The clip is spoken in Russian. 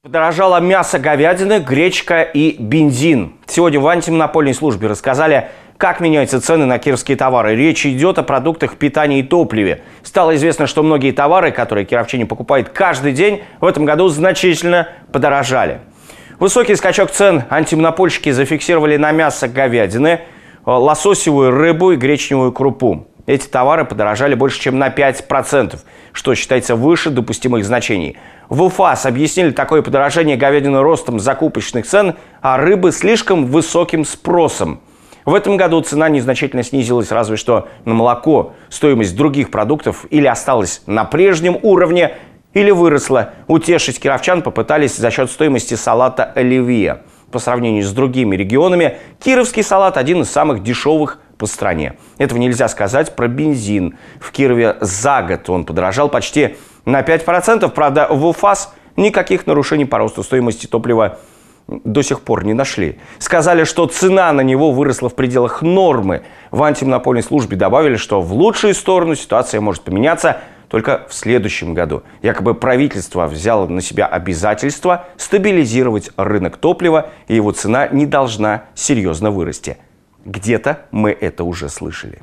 Подорожало мясо говядины, гречка и бензин. Сегодня в антимонопольной службе рассказали, как меняются цены на кировские товары. Речь идет о продуктах питания и топливе. Стало известно, что многие товары, которые кировчане покупают каждый день, в этом году значительно подорожали. Высокий скачок цен антимонопольщики зафиксировали на мясо говядины, лососевую рыбу и гречневую крупу эти товары подорожали больше, чем на 5%, что считается выше допустимых значений. В УФАС объяснили такое подорожение говядины ростом закупочных цен, а рыбы слишком высоким спросом. В этом году цена незначительно снизилась разве что на молоко. Стоимость других продуктов или осталась на прежнем уровне, или выросла. Утешить кировчан попытались за счет стоимости салата оливье. По сравнению с другими регионами, кировский салат – один из самых дешевых по стране. Этого нельзя сказать про бензин. В Кирове за год он подорожал почти на 5%. Правда, в УФАС никаких нарушений по росту стоимости топлива до сих пор не нашли. Сказали, что цена на него выросла в пределах нормы. В антимонопольной службе добавили, что в лучшую сторону ситуация может поменяться только в следующем году. Якобы правительство взяло на себя обязательство стабилизировать рынок топлива, и его цена не должна серьезно вырасти. Где-то мы это уже слышали.